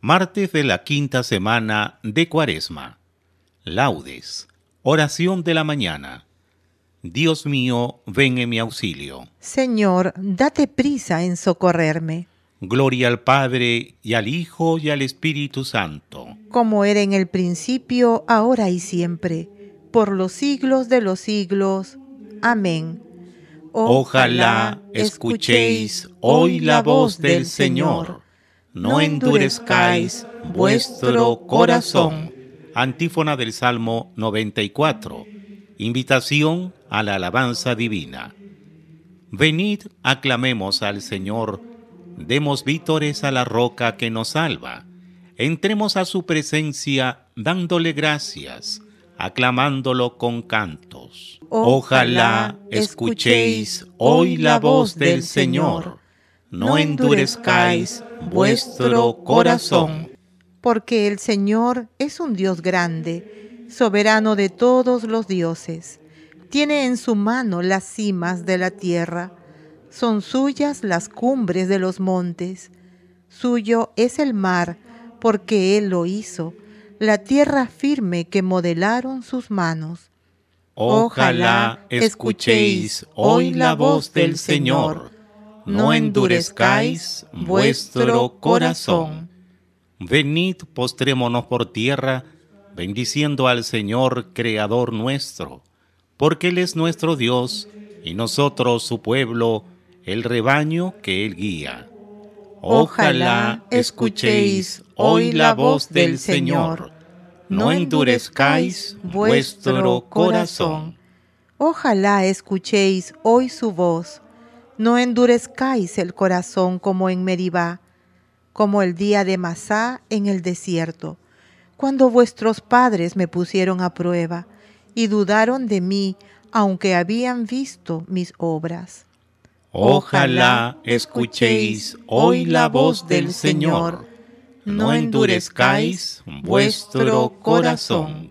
Martes de la quinta semana de Cuaresma. Laudes. Oración de la mañana. Dios mío, ven en mi auxilio. Señor, date prisa en socorrerme. Gloria al Padre y al Hijo y al Espíritu Santo. Como era en el principio, ahora y siempre, por los siglos de los siglos. Amén. Ojalá, escuchéis hoy la voz del Señor no endurezcáis vuestro corazón. Antífona del Salmo 94. Invitación a la alabanza divina. Venid, aclamemos al Señor, demos vítores a la roca que nos salva. Entremos a su presencia dándole gracias, aclamándolo con cantos. Ojalá escuchéis hoy la voz del Señor no endurezcáis vuestro corazón. Porque el Señor es un Dios grande, soberano de todos los dioses. Tiene en su mano las cimas de la tierra, son suyas las cumbres de los montes. Suyo es el mar, porque Él lo hizo, la tierra firme que modelaron sus manos. Ojalá escuchéis hoy la voz del Señor no endurezcáis vuestro corazón. Venid, postrémonos por tierra, bendiciendo al Señor, Creador nuestro, porque Él es nuestro Dios y nosotros su pueblo, el rebaño que Él guía. Ojalá escuchéis hoy la voz del Señor. No endurezcáis vuestro corazón. Ojalá escuchéis hoy su voz no endurezcáis el corazón como en Meribá, como el día de Masá en el desierto, cuando vuestros padres me pusieron a prueba y dudaron de mí, aunque habían visto mis obras. Ojalá escuchéis hoy la voz del Señor, no endurezcáis vuestro corazón.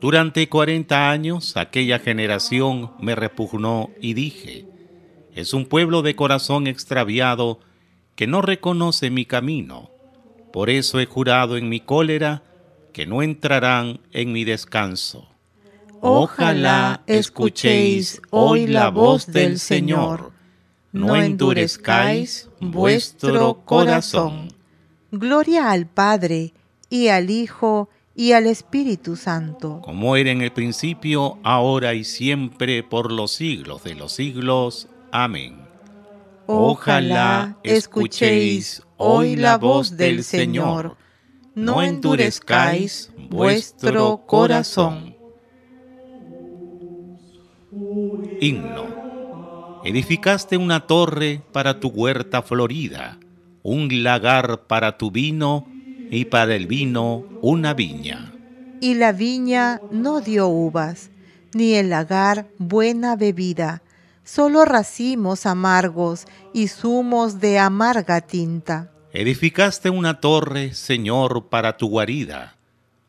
Durante cuarenta años aquella generación me repugnó y dije, es un pueblo de corazón extraviado que no reconoce mi camino. Por eso he jurado en mi cólera que no entrarán en mi descanso. Ojalá escuchéis hoy la voz del Señor. No endurezcáis vuestro corazón. Gloria al Padre y al Hijo y al Espíritu Santo. Como era en el principio, ahora y siempre, por los siglos de los siglos. Amén. Ojalá escuchéis hoy la voz del Señor, no endurezcáis vuestro corazón. Himno. Edificaste una torre para tu huerta florida, un lagar para tu vino y para el vino una viña. Y la viña no dio uvas, ni el lagar buena bebida solo racimos amargos y zumos de amarga tinta. Edificaste una torre, Señor, para tu guarida,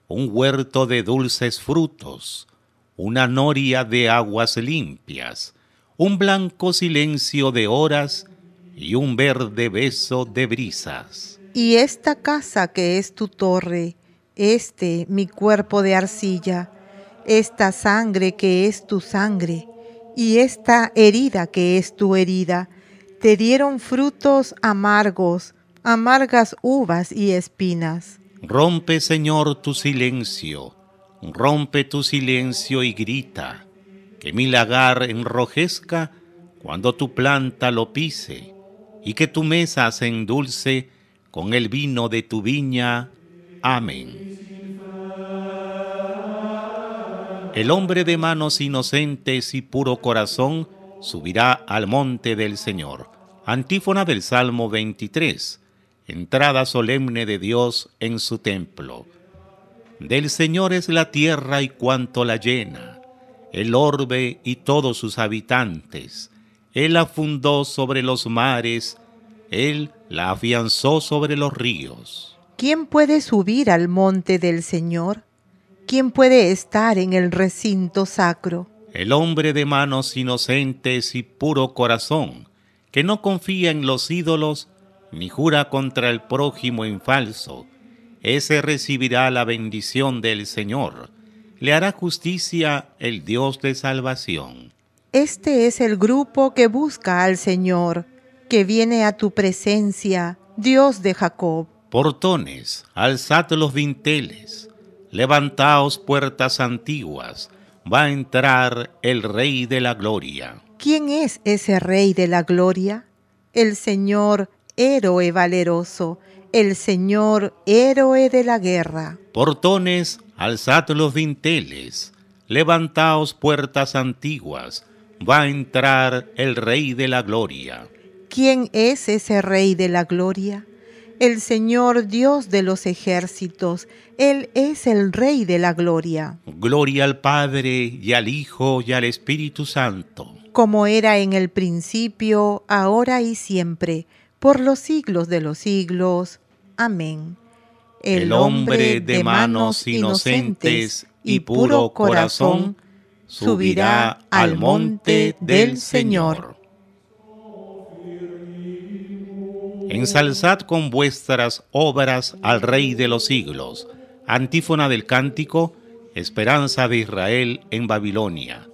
un huerto de dulces frutos, una noria de aguas limpias, un blanco silencio de horas y un verde beso de brisas. Y esta casa que es tu torre, este mi cuerpo de arcilla, esta sangre que es tu sangre, y esta herida que es tu herida, te dieron frutos amargos, amargas uvas y espinas. Rompe, Señor, tu silencio, rompe tu silencio y grita, que mi lagar enrojezca cuando tu planta lo pise, y que tu mesa se endulce con el vino de tu viña. Amén. El hombre de manos inocentes y puro corazón subirá al monte del Señor. Antífona del Salmo 23. Entrada solemne de Dios en su templo. Del Señor es la tierra y cuanto la llena, el orbe y todos sus habitantes. Él la fundó sobre los mares, Él la afianzó sobre los ríos. ¿Quién puede subir al monte del Señor? ¿quién puede estar en el recinto sacro? El hombre de manos inocentes y puro corazón, que no confía en los ídolos ni jura contra el prójimo en falso, ese recibirá la bendición del Señor. Le hará justicia el Dios de salvación. Este es el grupo que busca al Señor, que viene a tu presencia, Dios de Jacob. Portones, alzad los dinteles, Levantaos puertas antiguas, va a entrar el Rey de la Gloria. ¿Quién es ese Rey de la Gloria? El Señor héroe valeroso, el Señor héroe de la guerra. Portones, alzad los dinteles, levantaos puertas antiguas, va a entrar el Rey de la Gloria. ¿Quién es ese Rey de la Gloria? el Señor Dios de los ejércitos, Él es el Rey de la gloria. Gloria al Padre y al Hijo y al Espíritu Santo. Como era en el principio, ahora y siempre, por los siglos de los siglos. Amén. El, hombre de manos inocentes y puro corazón subirá al monte del Señor. Ensalzad con vuestras obras al Rey de los siglos. Antífona del cántico, esperanza de Israel en Babilonia.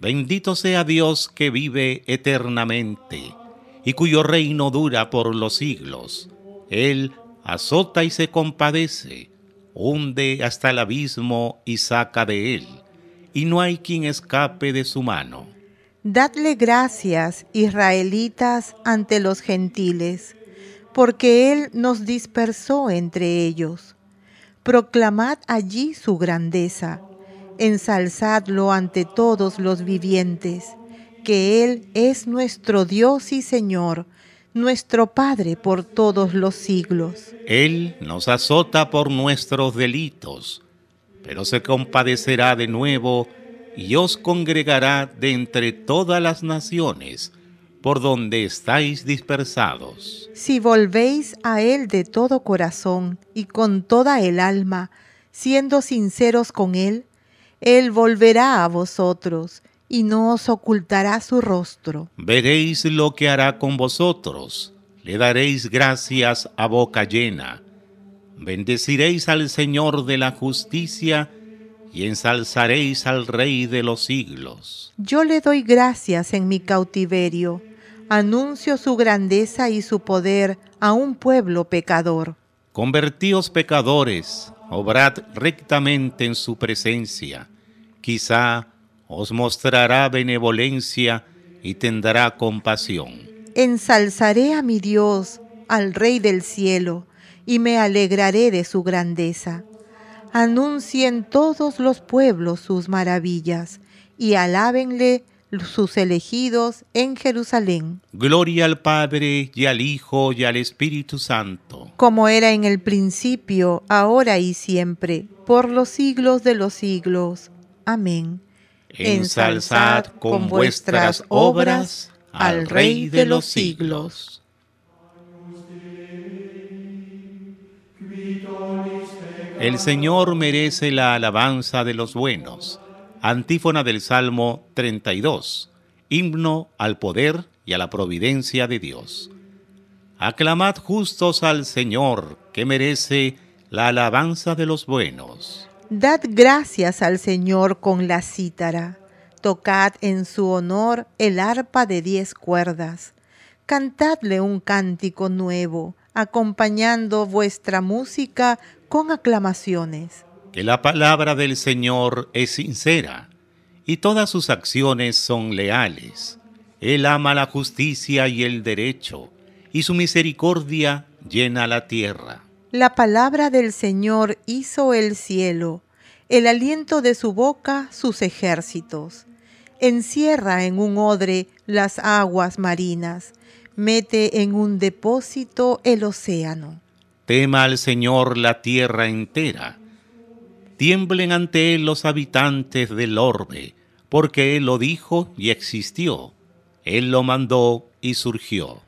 Bendito sea Dios que vive eternamente y cuyo reino dura por los siglos. Él azota y se compadece, hunde hasta el abismo y saca de él, y no hay quien escape de su mano. Dadle gracias, israelitas, ante los gentiles, porque Él nos dispersó entre ellos. Proclamad allí su grandeza, ensalzadlo ante todos los vivientes, que Él es nuestro Dios y Señor, nuestro Padre por todos los siglos. Él nos azota por nuestros delitos, pero se compadecerá de nuevo y os congregará de entre todas las naciones por donde estáis dispersados. Si volvéis a Él de todo corazón y con toda el alma, siendo sinceros con Él, Él volverá a vosotros y no os ocultará su rostro. Veréis lo que hará con vosotros, le daréis gracias a boca llena, bendeciréis al Señor de la justicia, y ensalzaréis al Rey de los siglos. Yo le doy gracias en mi cautiverio, anuncio su grandeza y su poder a un pueblo pecador. Convertíos pecadores, obrad rectamente en su presencia, quizá os mostrará benevolencia y tendrá compasión. Ensalzaré a mi Dios, al Rey del cielo, y me alegraré de su grandeza anuncien todos los pueblos sus maravillas y alábenle sus elegidos en Jerusalén. Gloria al Padre y al Hijo y al Espíritu Santo. Como era en el principio, ahora y siempre, por los siglos de los siglos. Amén. Ensalzad con vuestras obras al Rey de los siglos. El Señor merece la alabanza de los buenos. Antífona del Salmo 32. Himno al poder y a la providencia de Dios. Aclamad justos al Señor, que merece la alabanza de los buenos. Dad gracias al Señor con la cítara. Tocad en su honor el arpa de diez cuerdas. Cantadle un cántico nuevo, acompañando vuestra música con aclamaciones. Que la palabra del Señor es sincera y todas sus acciones son leales. Él ama la justicia y el derecho, y su misericordia llena la tierra. La palabra del Señor hizo el cielo, el aliento de su boca sus ejércitos. Encierra en un odre las aguas marinas, mete en un depósito el océano. Tema al Señor la tierra entera. Tiemblen ante Él los habitantes del orbe, porque Él lo dijo y existió. Él lo mandó y surgió.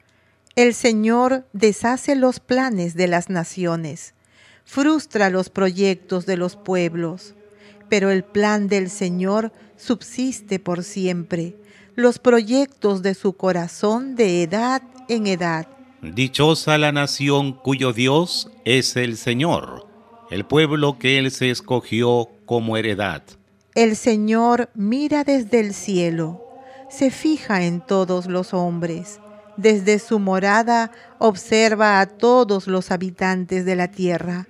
El Señor deshace los planes de las naciones, frustra los proyectos de los pueblos, pero el plan del Señor subsiste por siempre, los proyectos de su corazón de edad en edad Dichosa la nación cuyo Dios es el Señor, el pueblo que Él se escogió como heredad. El Señor mira desde el cielo, se fija en todos los hombres, desde su morada observa a todos los habitantes de la tierra.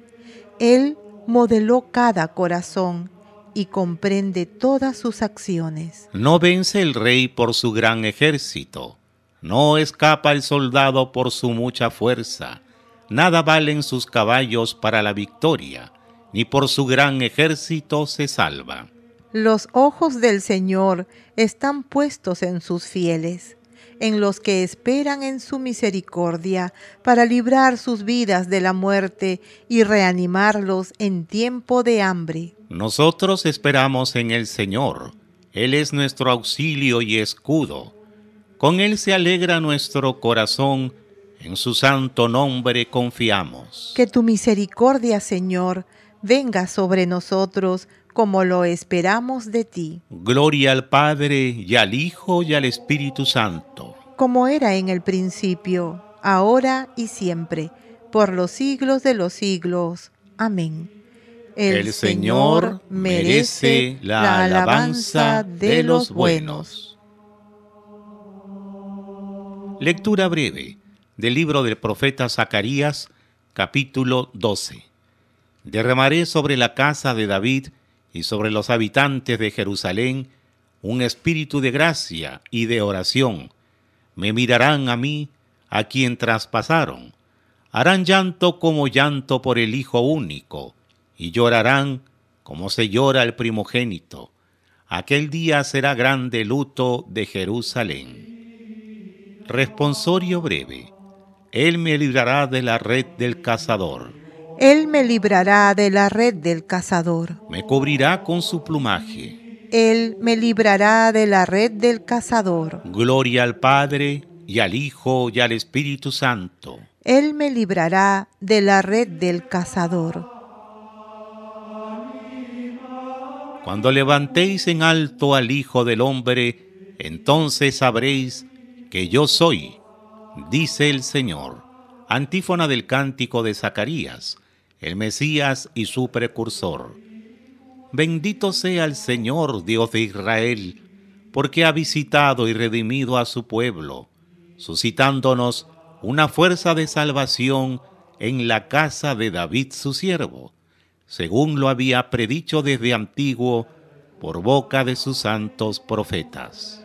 Él modeló cada corazón y comprende todas sus acciones. No vence el rey por su gran ejército no escapa el soldado por su mucha fuerza. Nada valen sus caballos para la victoria, ni por su gran ejército se salva. Los ojos del Señor están puestos en sus fieles, en los que esperan en su misericordia para librar sus vidas de la muerte y reanimarlos en tiempo de hambre. Nosotros esperamos en el Señor. Él es nuestro auxilio y escudo con Él se alegra nuestro corazón, en su santo nombre confiamos. Que tu misericordia, Señor, venga sobre nosotros como lo esperamos de ti. Gloria al Padre y al Hijo y al Espíritu Santo. Como era en el principio, ahora y siempre, por los siglos de los siglos. Amén. El, Señor merece la alabanza de los buenos. Lectura breve del libro del profeta Zacarías, capítulo 12. Derramaré sobre la casa de David y sobre los habitantes de Jerusalén un espíritu de gracia y de oración. Me mirarán a mí, a quien traspasaron. Harán llanto como llanto por el Hijo único, y llorarán como se llora el primogénito. Aquel día será grande luto de Jerusalén. Responsorio breve. Él me librará de la red del cazador. Él me librará de la red del cazador. Me cubrirá con su plumaje. Él me librará de la red del cazador. Gloria al Padre y al Hijo y al Espíritu Santo. Él me librará de la red del cazador. Cuando levantéis en alto al Hijo del Hombre, entonces sabréis que yo soy, dice el Señor. Antífona del cántico de Zacarías, el Mesías y su precursor. Bendito sea el Señor Dios de Israel, porque ha visitado y redimido a su pueblo, suscitándonos una fuerza de salvación en la casa de David su siervo, según lo había predicho desde antiguo por boca de sus santos profetas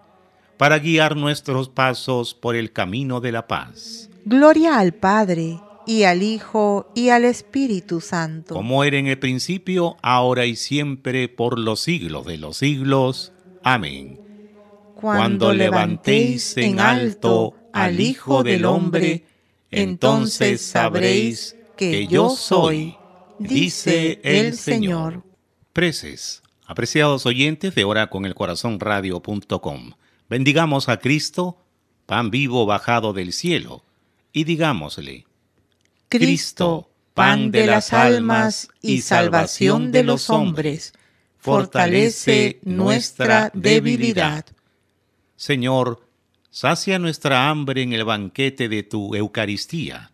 para guiar nuestros pasos por el camino de la paz. Gloria al Padre, y al Hijo, y al Espíritu Santo. Como era en el principio, ahora y siempre, por los siglos de los siglos. Amén. Cuando, levantéis en alto al Hijo del Hombre, entonces sabréis que yo soy, dice el Señor. Preces, apreciados oyentes de Hora con el Corazón Bendigamos a Cristo, pan vivo bajado del cielo, y digámosle, Cristo, pan de las almas y salvación de los hombres, fortalece nuestra debilidad. Señor, sacia nuestra hambre en el banquete de tu Eucaristía,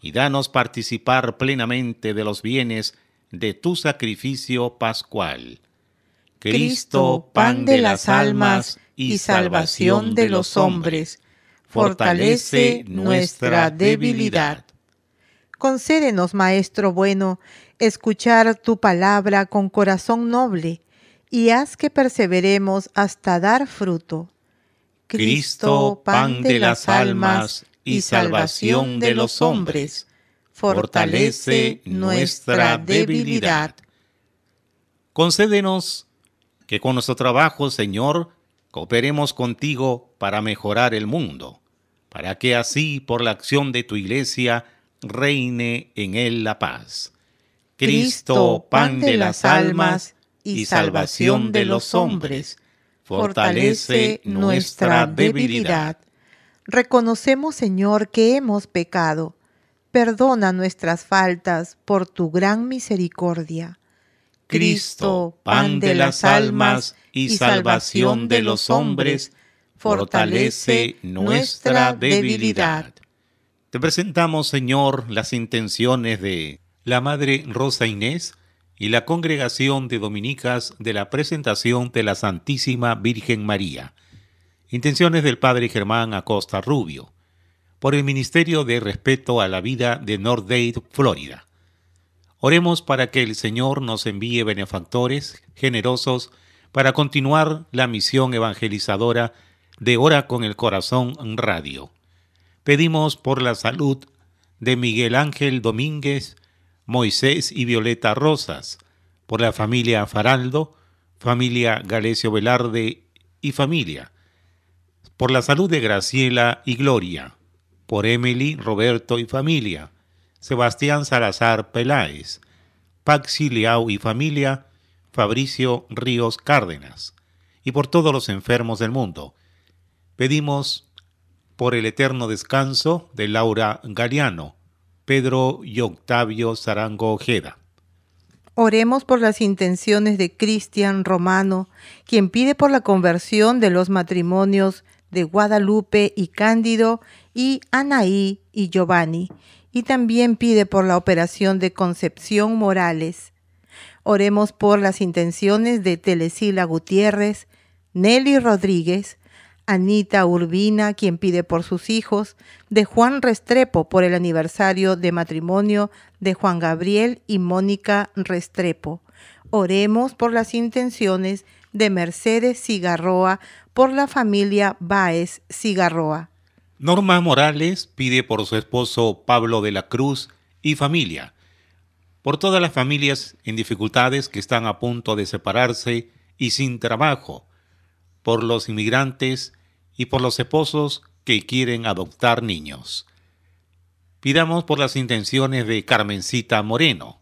y danos participar plenamente de los bienes de tu sacrificio pascual. Cristo, pan de las almas y salvación de los hombres, fortalece nuestra debilidad. Concédenos, Maestro bueno, escuchar tu palabra con corazón noble, y haz que perseveremos hasta dar fruto. Cristo, pan de las almas y salvación de los hombres, fortalece nuestra debilidad. Concédenos que con nuestro trabajo, Señor, cooperemos contigo para mejorar el mundo, para que así por la acción de tu iglesia reine en él la paz. Cristo, pan de las almas y salvación de los hombres, fortalece nuestra debilidad. Reconocemos, Señor, que hemos pecado. Perdona nuestras faltas por tu gran misericordia. Cristo, pan de las almas y salvación de los hombres, fortalece nuestra debilidad. Te presentamos, Señor, las intenciones de la Madre Rosa Inés y la Congregación de Dominicas de la Presentación de la Santísima Virgen María. Intenciones del Padre Germán Acosta Rubio. Por el Ministerio de Respeto a la Vida de North Dade, Florida. Oremos para que el Señor nos envíe benefactores generosos para continuar la misión evangelizadora de Hora con el Corazón Radio. Pedimos por la salud de Miguel Ángel Domínguez, Moisés y Violeta Rosas, por la familia Faraldo, familia Galecio Velarde y familia, por la salud de Graciela y Gloria, por Emily, Roberto y familia, Sebastián Salazar Peláez, Paxi y familia, Fabricio Ríos Cárdenas, y por todos los enfermos del mundo. Pedimos por el eterno descanso de Laura Galeano, Pedro y Octavio Zarango Ojeda. Oremos por las intenciones de Cristian Romano, quien pide por la conversión de los matrimonios de Guadalupe y Cándido y Anaí y Giovanni, y también pide por la operación de Concepción Morales. Oremos por las intenciones de Telesila Gutiérrez, Nelly Rodríguez, Anita Urbina, quien pide por sus hijos, de Juan Restrepo por el aniversario de matrimonio de Juan Gabriel y Mónica Restrepo. Oremos por las intenciones de Mercedes Cigarroa por la familia Baez Cigarroa. Norma Morales pide por su esposo Pablo de la Cruz y familia, por todas las familias en dificultades que están a punto de separarse y sin trabajo, por los inmigrantes y por los esposos que quieren adoptar niños. Pidamos por las intenciones de Carmencita Moreno.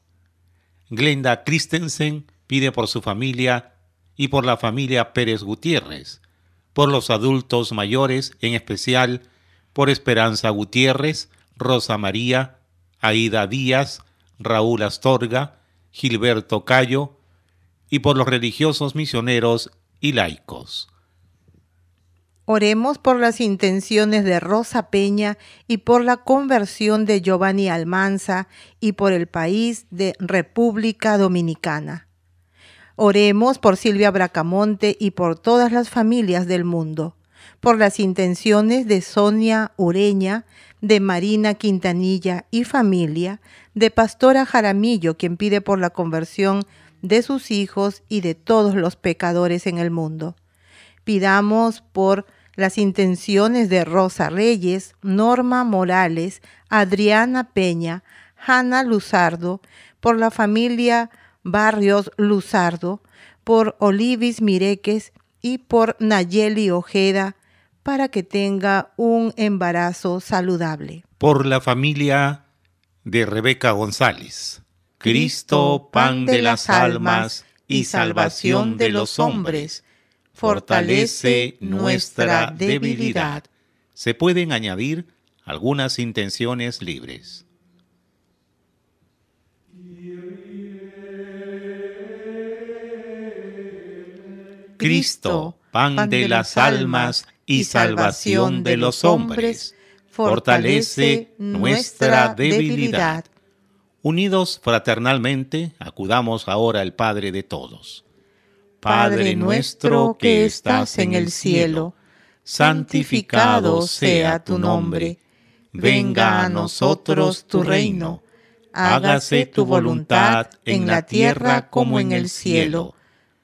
Glenda Christensen pide por su familia y por la familia Pérez Gutiérrez, por los adultos mayores, en especial por Esperanza Gutiérrez, Rosa María, Aida Díaz, Raúl Astorga, Gilberto Cayo y por los religiosos misioneros y laicos. Oremos por las intenciones de Rosa Peña y por la conversión de Giovanni Almanza y por el país de República Dominicana. Oremos por Silvia Bracamonte y por todas las familias del mundo por las intenciones de Sonia Ureña, de Marina Quintanilla y familia, de Pastora Jaramillo, quien pide por la conversión de sus hijos y de todos los pecadores en el mundo. Pidamos por las intenciones de Rosa Reyes, Norma Morales, Adriana Peña, Hanna Luzardo, por la familia Barrios Luzardo, por Olivis Mireques y por Nayeli Ojeda, para que tenga un embarazo saludable. Por la familia de Rebeca González. Cristo, pan de las almas y salvación de los hombres, fortalece nuestra debilidad. Se pueden añadir algunas intenciones libres. Cristo, pan de las almas y salvación de los hombres, fortalece nuestra debilidad. Unidos fraternalmente, acudamos ahora al Padre de todos. Padre nuestro que estás en el cielo, santificado sea tu nombre. Venga a nosotros tu reino. Hágase tu voluntad en la tierra como en el cielo.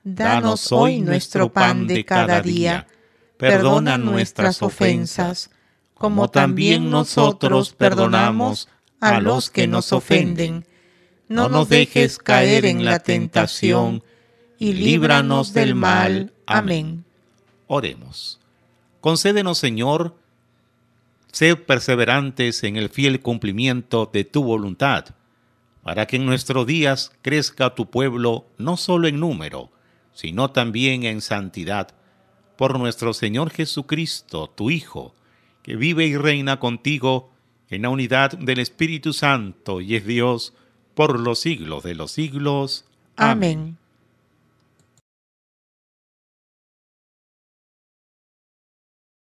Danos hoy nuestro pan de cada día perdona nuestras ofensas, como también nosotros perdonamos a los que nos ofenden. No nos dejes caer en la tentación, y líbranos del mal. Amén. Oremos. Concédenos, Señor, ser perseverantes en el fiel cumplimiento de tu voluntad, para que en nuestros días crezca tu pueblo no solo en número, sino también en santidad por nuestro Señor Jesucristo, tu Hijo, que vive y reina contigo en la unidad del Espíritu Santo y es Dios por los siglos de los siglos. Amén.